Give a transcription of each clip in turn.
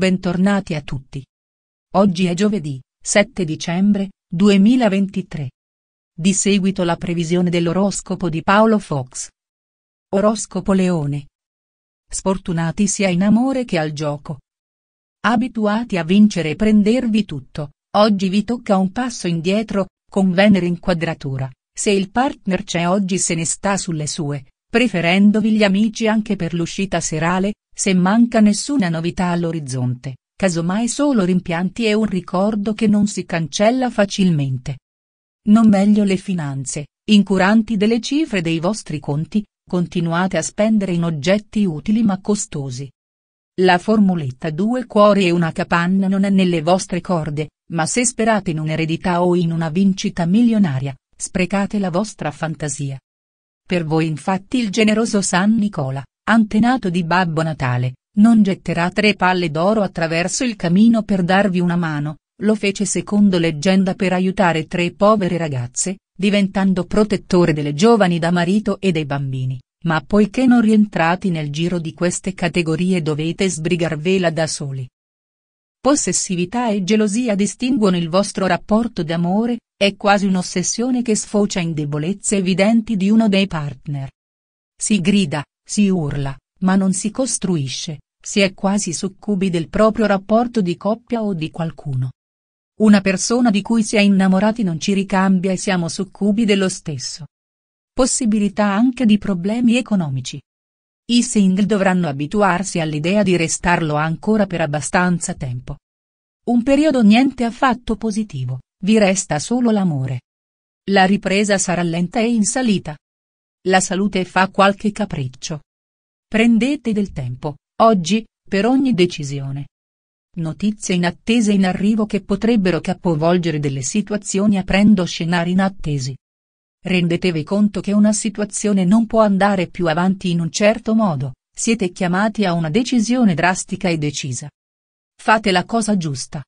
Bentornati a tutti. Oggi è giovedì, 7 dicembre, 2023. Di seguito la previsione dell'oroscopo di Paolo Fox. Oroscopo Leone. Sfortunati sia in amore che al gioco. Abituati a vincere e prendervi tutto, oggi vi tocca un passo indietro, con Venere in quadratura, se il partner c'è oggi se ne sta sulle sue, preferendovi gli amici anche per l'uscita serale, se manca nessuna novità all'orizzonte, casomai solo rimpianti e un ricordo che non si cancella facilmente. Non meglio le finanze, incuranti delle cifre dei vostri conti, continuate a spendere in oggetti utili ma costosi. La formuletta due cuori e una capanna non è nelle vostre corde, ma se sperate in un'eredità o in una vincita milionaria, sprecate la vostra fantasia. Per voi infatti il generoso San Nicola, antenato di Babbo Natale, non getterà tre palle d'oro attraverso il camino per darvi una mano, lo fece secondo leggenda per aiutare tre povere ragazze, diventando protettore delle giovani da marito e dei bambini ma poiché non rientrati nel giro di queste categorie dovete sbrigarvela da soli, Possessività e gelosia distinguono il vostro rapporto d'amore, è quasi un'ossessione che sfocia in debolezze evidenti di uno dei partner. Si grida, si urla, ma non si costruisce, si è quasi succubi del proprio rapporto di coppia o di qualcuno. Una persona di cui si è innamorati non ci ricambia e siamo succubi dello stesso. Possibilità anche di problemi economici. I single dovranno abituarsi all'idea di restarlo ancora per abbastanza tempo. Un periodo niente affatto positivo, vi resta solo l'amore. La ripresa sarà lenta e in salita. La salute fa qualche capriccio. Prendete del tempo, oggi, per ogni decisione. Notizie inattese in arrivo che potrebbero capovolgere delle situazioni aprendo scenari inattesi. Rendetevi conto che una situazione non può andare più avanti in un certo modo, siete chiamati a una decisione drastica e decisa. Fate la cosa giusta.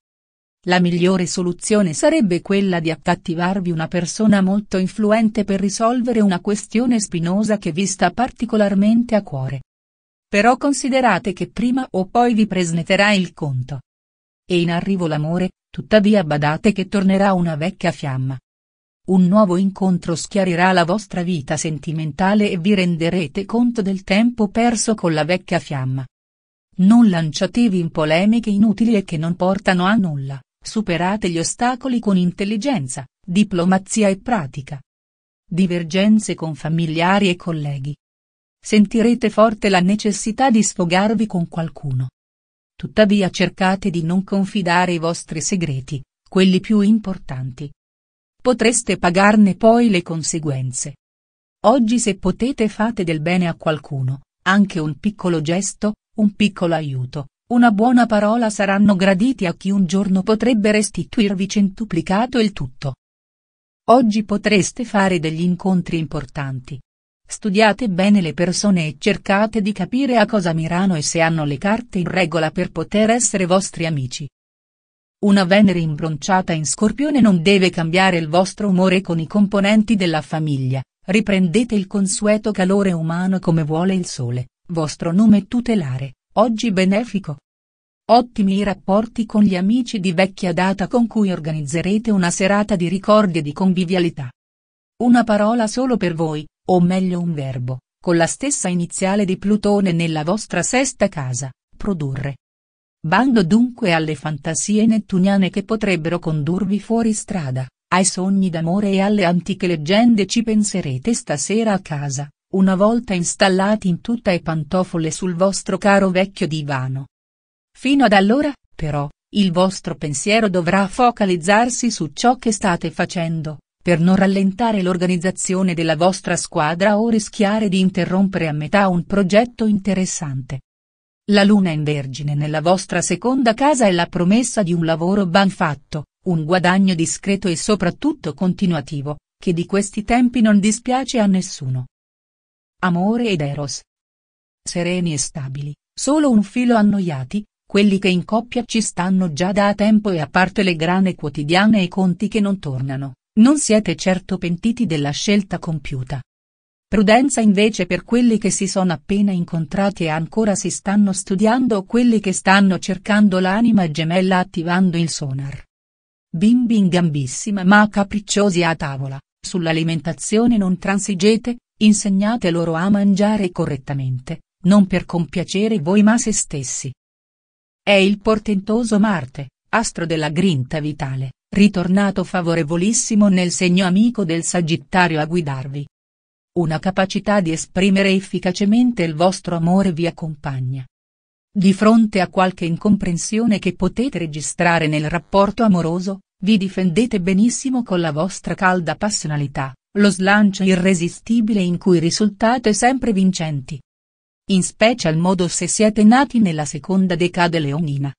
La migliore soluzione sarebbe quella di accattivarvi una persona molto influente per risolvere una questione spinosa che vi sta particolarmente a cuore. Però considerate che prima o poi vi presneterà il conto. E in arrivo l'amore, tuttavia badate che tornerà una vecchia fiamma. Un nuovo incontro schiarirà la vostra vita sentimentale e vi renderete conto del tempo perso con la vecchia fiamma. Non lanciatevi in polemiche inutili e che non portano a nulla, superate gli ostacoli con intelligenza, diplomazia e pratica. Divergenze con familiari e colleghi. Sentirete forte la necessità di sfogarvi con qualcuno. Tuttavia cercate di non confidare i vostri segreti, quelli più importanti, potreste pagarne poi le conseguenze. Oggi se potete fate del bene a qualcuno, anche un piccolo gesto, un piccolo aiuto, una buona parola saranno graditi a chi un giorno potrebbe restituirvi centuplicato il tutto. Oggi potreste fare degli incontri importanti. Studiate bene le persone e cercate di capire a cosa mirano e se hanno le carte in regola per poter essere vostri amici. Una Venere imbronciata in Scorpione non deve cambiare il vostro umore con i componenti della famiglia, riprendete il consueto calore umano come vuole il sole, vostro nome tutelare, oggi benefico. Ottimi i rapporti con gli amici di vecchia data con cui organizzerete una serata di ricordi e di convivialità. Una parola solo per voi, o meglio un verbo, con la stessa iniziale di Plutone nella vostra sesta casa, produrre, Bando dunque alle fantasie nettuniane che potrebbero condurvi fuori strada, ai sogni d'amore e alle antiche leggende ci penserete stasera a casa, una volta installati in tutta e pantofole sul vostro caro vecchio divano. Fino ad allora, però, il vostro pensiero dovrà focalizzarsi su ciò che state facendo, per non rallentare l'organizzazione della vostra squadra o rischiare di interrompere a metà un progetto interessante. La luna in vergine nella vostra seconda casa è la promessa di un lavoro ben fatto, un guadagno discreto e soprattutto continuativo, che di questi tempi non dispiace a nessuno. Amore ed Eros. Sereni e stabili, solo un filo annoiati, quelli che in coppia ci stanno già da tempo e a parte le grane quotidiane e i conti che non tornano, non siete certo pentiti della scelta compiuta. Prudenza invece per quelli che si sono appena incontrati e ancora si stanno studiando o quelli che stanno cercando l'anima gemella attivando il sonar. Bimbi in gambissima ma capricciosi a tavola, sull'alimentazione non transigete, insegnate loro a mangiare correttamente, non per compiacere voi ma se stessi. È il portentoso Marte, astro della grinta vitale, ritornato favorevolissimo nel segno amico del Sagittario a guidarvi una capacità di esprimere efficacemente il vostro amore vi accompagna. Di fronte a qualche incomprensione che potete registrare nel rapporto amoroso, vi difendete benissimo con la vostra calda passionalità, lo slancio irresistibile in cui risultate sempre vincenti. In special modo se siete nati nella seconda decade leonina.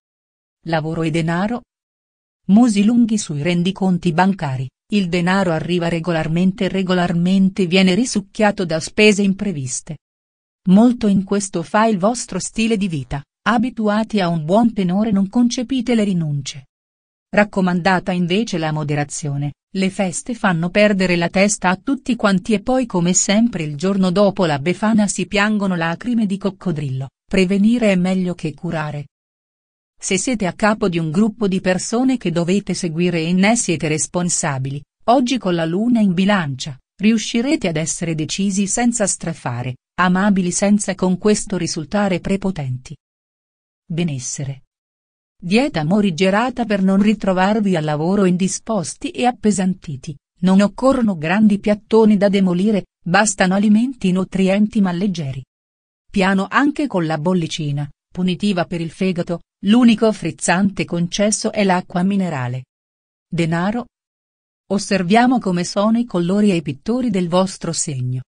Lavoro e denaro. Musi lunghi sui rendiconti bancari. Il denaro arriva regolarmente e regolarmente viene risucchiato da spese impreviste. Molto in questo fa il vostro stile di vita, abituati a un buon tenore non concepite le rinunce. Raccomandata invece la moderazione, le feste fanno perdere la testa a tutti quanti e poi come sempre il giorno dopo la befana si piangono lacrime di coccodrillo, prevenire è meglio che curare. Se siete a capo di un gruppo di persone che dovete seguire e ne siete responsabili, oggi con la luna in bilancia, riuscirete ad essere decisi senza strafare, amabili senza con questo risultare prepotenti. Benessere. Dieta morigerata per non ritrovarvi al lavoro indisposti e appesantiti, non occorrono grandi piattoni da demolire, bastano alimenti nutrienti ma leggeri. Piano anche con la bollicina, punitiva per il fegato, L'unico frizzante concesso è l'acqua minerale. Denaro? Osserviamo come sono i colori e i pittori del vostro segno.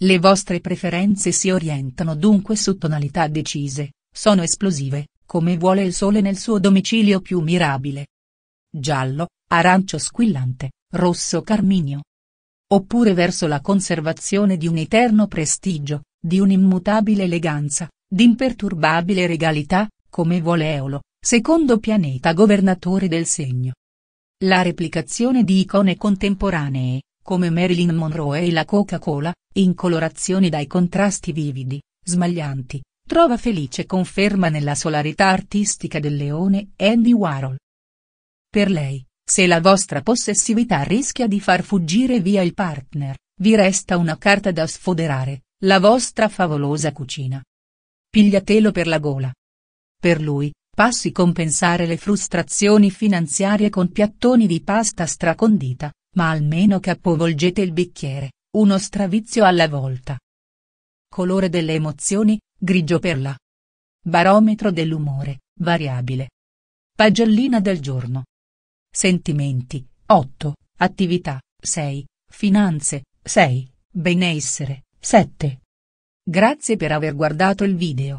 Le vostre preferenze si orientano dunque su tonalità decise, sono esplosive, come vuole il sole nel suo domicilio più mirabile. Giallo, arancio squillante, rosso carminio. Oppure verso la conservazione di un eterno prestigio, di un'immutabile eleganza, d'imperturbabile regalità, come vuole Eolo, secondo pianeta governatore del segno. La replicazione di icone contemporanee, come Marilyn Monroe e la Coca-Cola, in colorazioni dai contrasti vividi, smaglianti, trova felice conferma nella solarità artistica del leone Andy Warhol. Per lei, se la vostra possessività rischia di far fuggire via il partner, vi resta una carta da sfoderare, la vostra favolosa cucina. Pigliatelo per la gola. Per lui, passi compensare le frustrazioni finanziarie con piattoni di pasta stracondita, ma almeno capovolgete il bicchiere, uno stravizio alla volta. Colore delle emozioni, grigio per la. Barometro dell'umore, variabile. Pagellina del giorno. Sentimenti, 8, attività, 6, finanze, 6, benessere, 7. Grazie per aver guardato il video.